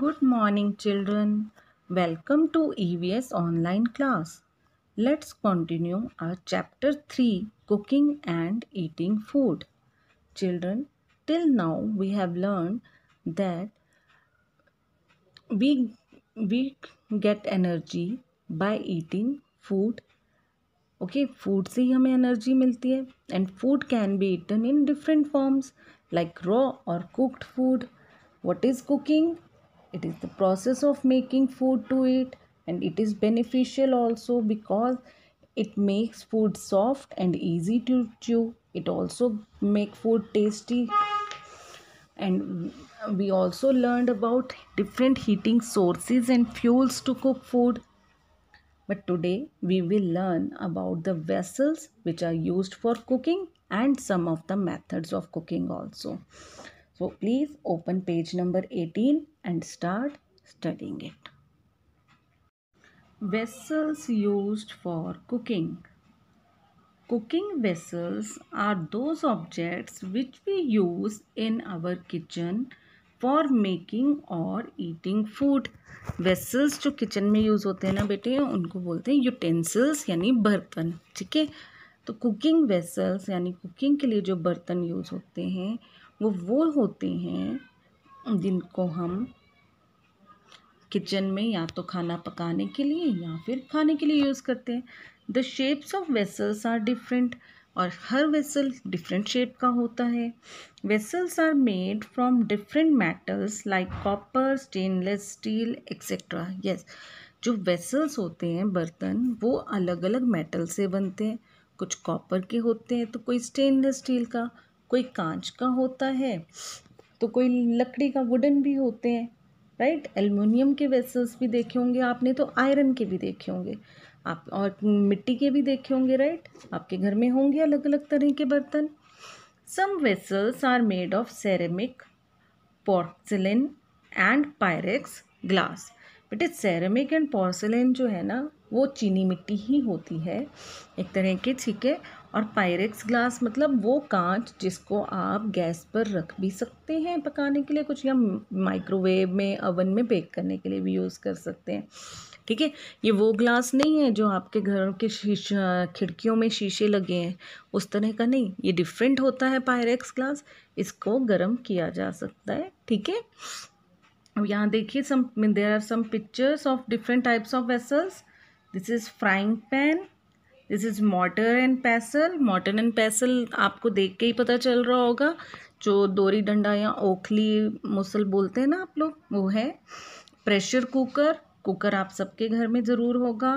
Good morning children. Welcome to EVS online class. Let's continue our chapter 3 cooking and eating food. Children, till now we have learned that we we get energy by eating food. Okay, food se hi energy milti hai, and food can be eaten in different forms like raw or cooked food. What is cooking? it is the process of making food to eat and it is beneficial also because it makes food soft and easy to chew it also make food tasty and we also learned about different heating sources and fuels to cook food but today we will learn about the vessels which are used for cooking and some of the methods of cooking also So please open page number 18 and start studying it. Vessels used for cooking. Cooking vessels are those objects which we use in our kitchen for making और eating food vessels जो kitchen में use होते हैं ना बेटे उनको बोलते हैं यूटेंसिल्स यानी बर्तन ठीक है तो कुकिंग वेसल्स यानी कुकिंग के लिए जो बर्तन यूज़ होते हैं वो वो होते हैं जिनको हम किचन में या तो खाना पकाने के लिए या फिर खाने के लिए यूज़ करते हैं the shapes of vessels are different और हर वेसल डिफरेंट शेप का होता है vessels are made from different metals like copper stainless steel etcetera yes जो वेसल्स होते हैं बर्तन वो अलग अलग मेटल से बनते हैं कुछ कॉपर के होते हैं तो कोई स्टेनलेस स्टील का कोई कांच का होता है तो कोई लकड़ी का वुडन भी होते हैं राइट एलमिनियम के वेसल्स भी देखे होंगे आपने तो आयरन के भी देखे होंगे आप और मिट्टी के भी देखे होंगे राइट आपके घर में होंगे अलग अलग तरह के बर्तन some vessels are made of ceramic porcelain and Pyrex glass बेटे सेरेमिक एंड पोर्सिलिन जो है ना वो चीनी मिट्टी ही होती है एक तरह के ठीक है और पायरेक्स ग्लास मतलब वो कांच जिसको आप गैस पर रख भी सकते हैं पकाने के लिए कुछ या माइक्रोवेव में अवन में बेक करने के लिए भी यूज़ कर सकते हैं ठीक है ये वो ग्लास नहीं है जो आपके घरों के शीश खिड़कियों में शीशे लगे हैं उस तरह का नहीं ये डिफरेंट होता है पायरेक्स ग्लास इसको गर्म किया जा सकता है ठीक है अब यहाँ देखिए some there are some pictures of different types of vessels this is frying pan this is mortar and pestle mortar and pestle आपको देख के ही पता चल रहा होगा जो दोरी डंडा या ओखली मुसल बोलते हैं ना आप लोग वो है प्रेशर कुकर कुकर आप सबके घर में ज़रूर होगा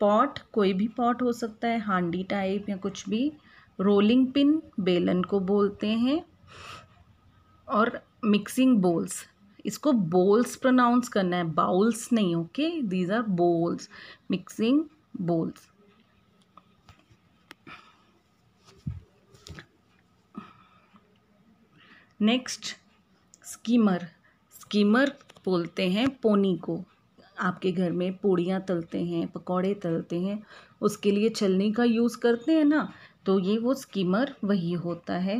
पॉट कोई भी पॉट हो सकता है हांडी टाइप या कुछ भी रोलिंग पिन बेलन को बोलते हैं और मिक्सिंग बोल्स इसको बोल्स प्रोनाउंस करना है बाउल्स नहीं okay these are bowls mixing bowls next skimmer skimmer बोलते हैं पोनी को आपके घर में पूड़ियाँ तलते हैं पकौड़े तलते हैं उसके लिए छलनी का यूज़ करते हैं ना तो ये वो स्कीमर वही होता है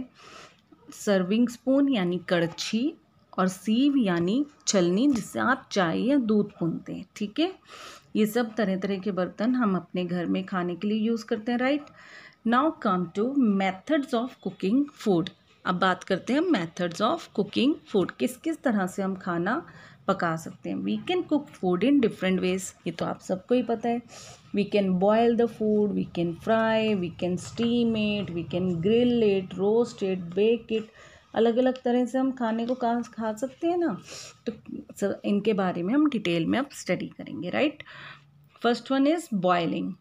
सर्विंग स्पून यानी कड़छी और सीव यानी छलनी जिससे आप चाय या दूध पूनते हैं ठीक है ये सब तरह तरह के बर्तन हम अपने घर में खाने के लिए यूज़ करते हैं right now come to methods of cooking food अब बात करते हैं मेथड्स ऑफ कुकिंग फूड किस किस तरह से हम खाना पका सकते हैं we can cook food in different ways ये तो आप सबको ही पता है we can boil the food we can fry we can steam it we can grill it roast it bake it अलग अलग तरह से हम खाने को खा खा सकते हैं ना तो सर इनके बारे में हम डिटेल में अब स्टडी करेंगे right first one is boiling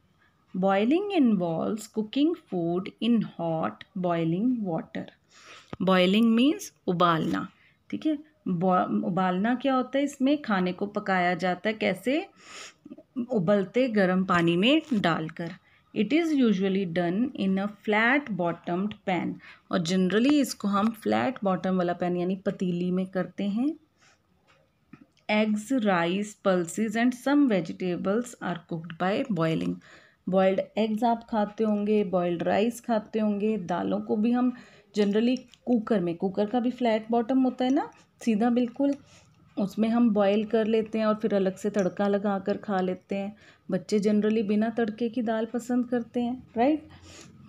boiling involve cooking food in hot boiling water boiling means उबालना ठीक है उबालना क्या होता है इसमें खाने को पकाया जाता है कैसे उबलते गर्म पानी में डालकर it is usually done in a flat bottomed pan और जनरली इसको हम फ्लैट बॉटम वाला पैन यानी पतीली में करते हैं eggs rice pulses and some vegetables are cooked by boiling boiled eggs आप खाते होंगे बॉयल्ड राइस खाते होंगे दालों को भी हम जनरली कुकर में कुकर का भी फ्लैट बॉटम होता है ना सीधा बिल्कुल उसमें हम बॉयल कर लेते हैं और फिर अलग से तड़का लगा कर खा लेते हैं बच्चे जनरली बिना तड़के की दाल पसंद करते हैं राइट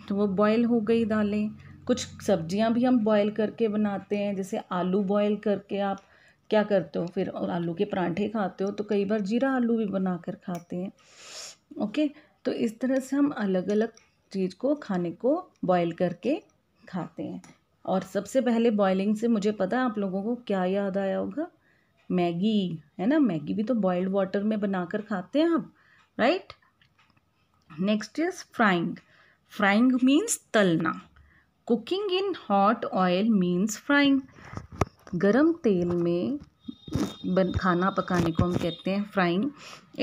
तो वो बॉयल हो गई दालें कुछ सब्जियां भी हम बॉयल करके बनाते हैं जैसे आलू बॉयल करके आप क्या करते हो फिर और आलू के परांठे खाते हो तो कई बार जीरा आलू भी बना कर खाते हैं ओके तो इस तरह से हम अलग अलग चीज़ को खाने को बॉयल करके खाते हैं और सबसे पहले बॉयलिंग से मुझे पता है आप लोगों को क्या याद आया होगा मैगी है ना मैगी भी तो बॉयल्ड वाटर में बनाकर खाते हैं आप right next is frying frying means तलना cooking in hot oil means frying गरम तेल में बन खाना पकाने को हम कहते हैं frying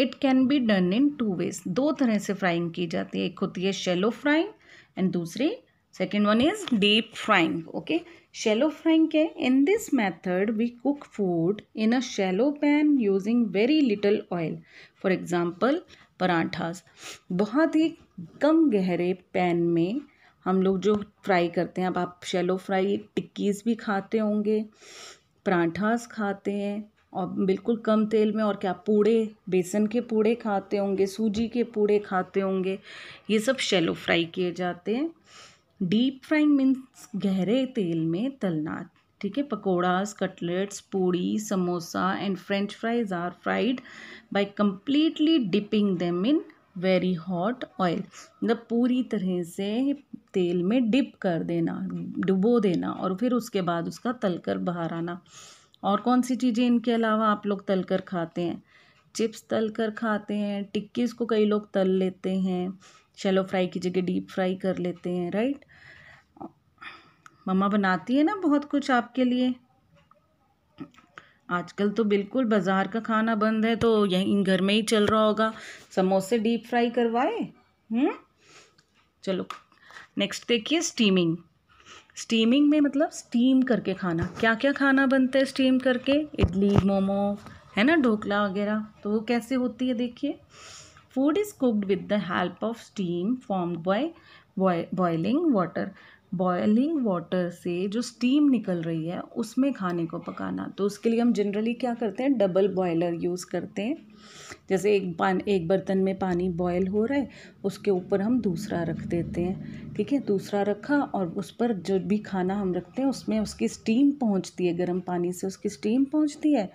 it can be done in two ways दो तरह से फ्राइंग की जाती है एक होती है शेलो फ्राइंग एंड दूसरी second one is deep frying okay shallow frying के in this method we cook food in a shallow pan using very little oil for example parathas बहुत ही कम गहरे पैन में हम लोग जो फ्राई करते हैं अब आप शेलो फ्राई टिक्कीज भी खाते होंगे पराठास खाते हैं और बिल्कुल कम तेल में और क्या पूड़े बेसन के पूड़े खाते होंगे सूजी के पूड़े खाते होंगे ये सब शेलो फ्राई किए जाते हैं डीप फ्राइंग मीन्स गहरे तेल में तलना ठीक है pakoras cutlets puri samosa and french fries are fried by completely dipping them in very hot oil मतलब पूरी तरह से तेल में डिप कर देना डुबो देना और फिर उसके बाद उसका तलकर बाहर आना और कौन सी चीज़ें इनके अलावा आप लोग तल कर खाते हैं चिप्स तल कर खाते हैं टिक्कीज़ को कई लोग तल लेते हैं शैलो फ्राई की जगह डीप फ्राई कर लेते हैं राइट मम्मा बनाती है ना बहुत कुछ आपके लिए आजकल तो बिल्कुल बाज़ार का खाना बंद है तो यहीं घर में ही चल रहा होगा समोसे डीप फ्राई करवाए हम्म? चलो नेक्स्ट देखिए स्टीमिंग स्टीमिंग में मतलब स्टीम करके खाना क्या क्या खाना बनता है स्टीम करके इडली मोमो है ना ढोकला वगैरह तो वो कैसे होती है देखिए Food is cooked with the help of steam formed by boiling water. Boiling water से जो स्टीम निकल रही है उसमें खाने को पकाना तो उसके लिए हम जनरली क्या करते हैं डबल बॉयलर यूज़ करते हैं जैसे एक पान एक बर्तन में पानी बॉयल हो रहा है उसके ऊपर हम दूसरा रख देते हैं ठीक है दूसरा रखा और उस पर जो भी खाना हम रखते हैं उसमें उसकी स्टीम पहुँचती है गर्म पानी से उसकी स्टीम पहुँचती है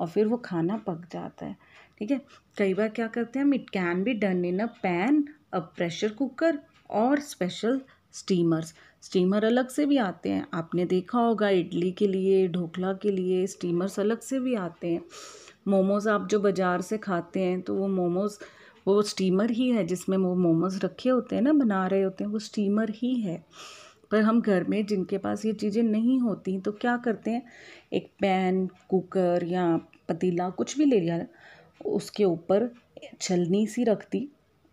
और फिर वो खाना पक जाता है ठीक है कई बार क्या करते हैं हम it can be done in a pan a pressure cooker और स्पेशल स्टीमर्स स्टीमर अलग से भी आते हैं आपने देखा होगा इडली के लिए ढोकला के लिए स्टीमर्स अलग से भी आते हैं मोमोज़ आप जो बाज़ार से खाते हैं तो वो मोमोज़ वो स्टीमर ही है जिसमें वो मोमोज़ रखे होते हैं ना बना रहे होते हैं वो स्टीमर ही है पर हम घर में जिनके पास ये चीज़ें नहीं होती तो क्या करते हैं एक पैन कुकर या पतीला कुछ भी ले लिया उसके ऊपर छलनी सी रख दी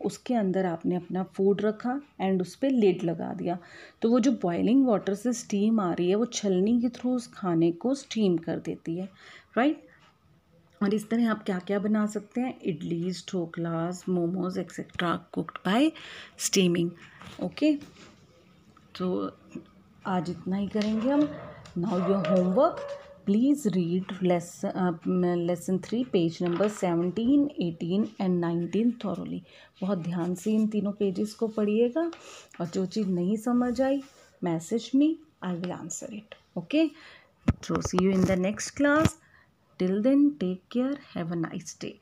उसके अंदर आपने अपना फूड रखा एंड उस पर लेड लगा दिया तो वो जो बॉयलिंग वाटर से स्टीम आ रही है वो छलनी के थ्रू उस खाने को स्टीम कर देती है राइट और इस तरह आप क्या क्या बना सकते हैं idlis dhoklas momos etcetera cooked by steaming okay तो आज इतना ही करेंगे हम now your homework please read lesson three page number seventeen eighteen and nineteen thoroughly बहुत ध्यान से इन तीनों पेजेस को पढ़िएगा और जो चीज़ नहीं समझ आई message me I will answer it okay so see you in the next class till then take care have a nice day